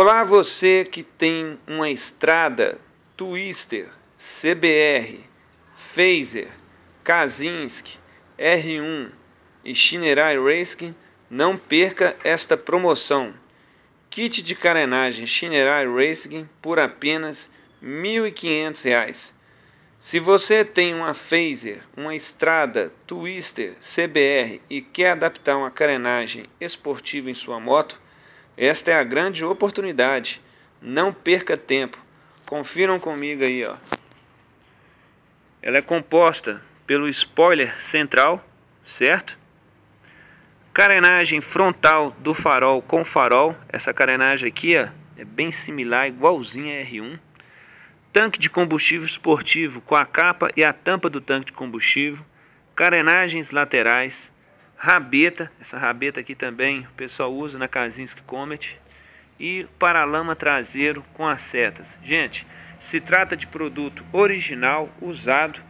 Olá, você que tem uma estrada Twister, CBR, Phaser, Kazinski, R1 e Shinerai Racing, não perca esta promoção. Kit de carenagem Shinerai Racing por apenas R$ 1.500. Se você tem uma Phaser, uma Estrada, Twister, CBR e quer adaptar uma carenagem esportiva em sua moto, esta é a grande oportunidade. Não perca tempo. Confiram comigo aí, ó. Ela é composta pelo spoiler central, certo? Carenagem frontal do farol com farol. Essa carenagem aqui, ó, é bem similar, igualzinha a R1. Tanque de combustível esportivo com a capa e a tampa do tanque de combustível. Carenagens laterais rabeta, essa rabeta aqui também o pessoal usa na Kaczynski Comet, e paralama traseiro com as setas. Gente, se trata de produto original, usado,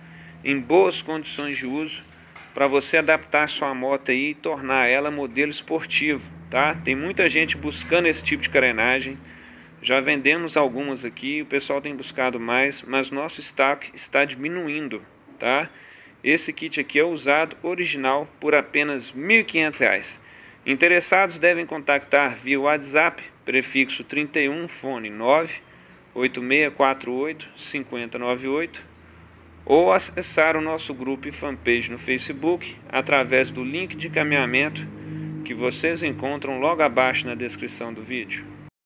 em boas condições de uso, para você adaptar a sua moto aí e tornar ela modelo esportivo, tá? Tem muita gente buscando esse tipo de carenagem, já vendemos algumas aqui, o pessoal tem buscado mais, mas nosso estoque está diminuindo, tá? Esse kit aqui é usado original por apenas R$ 1.500. Interessados devem contactar via WhatsApp, prefixo 31, fone 9 8648 5098 ou acessar o nosso grupo e fanpage no Facebook através do link de caminhamento que vocês encontram logo abaixo na descrição do vídeo.